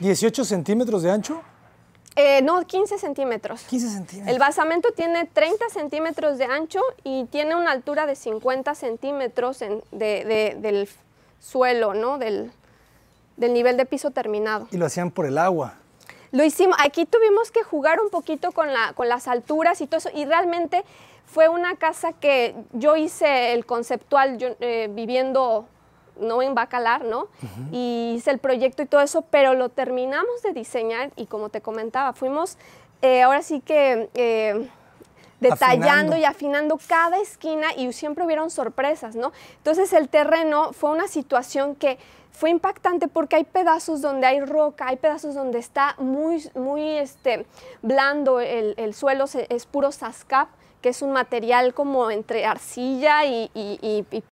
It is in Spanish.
¿18 centímetros de ancho? Eh, no, 15 centímetros. 15 centímetros. El basamento tiene 30 centímetros de ancho y tiene una altura de 50 centímetros del suelo, ¿no? Del, del nivel de piso terminado. Y lo hacían por el agua. Lo hicimos, aquí tuvimos que jugar un poquito con, las alturas y todo eso, y realmente fue una casa que yo hice el conceptual eh, viviendo no en Bacalar, ¿no? Y hice el proyecto y todo eso, pero lo terminamos de diseñar y como te comentaba, fuimos eh, ahora sí que eh, detallando y afinando cada esquina y siempre hubieron sorpresas, ¿no? Entonces el terreno fue una situación que fue impactante porque hay pedazos donde hay roca, hay pedazos donde está muy, muy este, blando el, suelo, es puro sascap que es un material como entre arcilla y, y, y